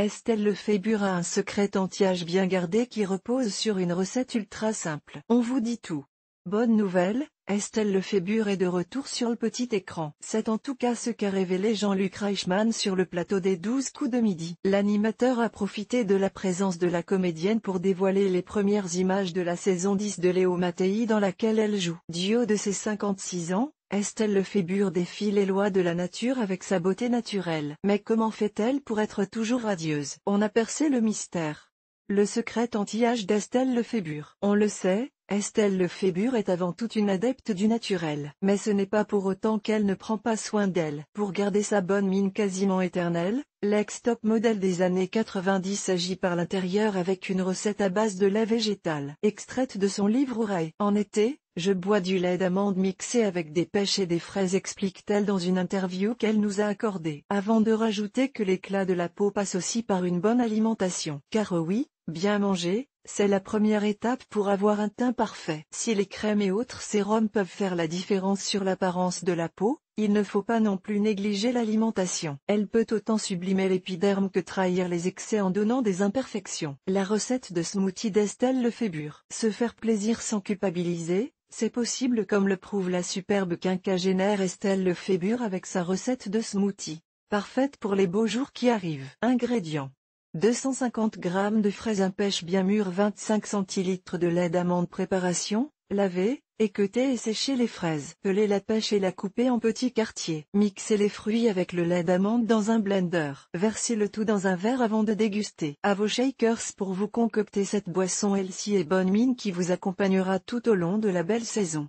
Estelle Lefebvre a un secret anti-âge bien gardé qui repose sur une recette ultra simple. On vous dit tout. Bonne nouvelle, Estelle Lefebvre est de retour sur le petit écran. C'est en tout cas ce qu'a révélé Jean-Luc Reichmann sur le plateau des 12 coups de midi. L'animateur a profité de la présence de la comédienne pour dévoiler les premières images de la saison 10 de Léo Mattei dans laquelle elle joue. Dieu de ses 56 ans, Estelle Lefebure défie les lois de la nature avec sa beauté naturelle. Mais comment fait-elle pour être toujours radieuse On a percé le mystère. Le secret anti-âge d'Estelle Lefebure. On le sait, Estelle fébure est avant tout une adepte du naturel, mais ce n'est pas pour autant qu'elle ne prend pas soin d'elle. Pour garder sa bonne mine quasiment éternelle, l'ex-top modèle des années 90 agit par l'intérieur avec une recette à base de lait végétal, extraite de son livre Oreille. En été, je bois du lait d'amande mixé avec des pêches et des fraises explique-t-elle dans une interview qu'elle nous a accordée, avant de rajouter que l'éclat de la peau passe aussi par une bonne alimentation. Car oui, Bien manger, c'est la première étape pour avoir un teint parfait. Si les crèmes et autres sérums peuvent faire la différence sur l'apparence de la peau, il ne faut pas non plus négliger l'alimentation. Elle peut autant sublimer l'épiderme que trahir les excès en donnant des imperfections. La recette de smoothie d'Estelle Lefebvre. Se faire plaisir sans culpabiliser, c'est possible comme le prouve la superbe quinquagénaire Estelle Lefebvre avec sa recette de smoothie. Parfaite pour les beaux jours qui arrivent. Ingrédients 250 g de fraises à pêche bien mûres 25 cl de lait d'amande Préparation, laver, équeuter et sécher les fraises. Peler la pêche et la couper en petits quartiers. Mixer les fruits avec le lait d'amande dans un blender. Versez le tout dans un verre avant de déguster. À vos shakers pour vous concocter cette boisson healthy et bonne mine qui vous accompagnera tout au long de la belle saison.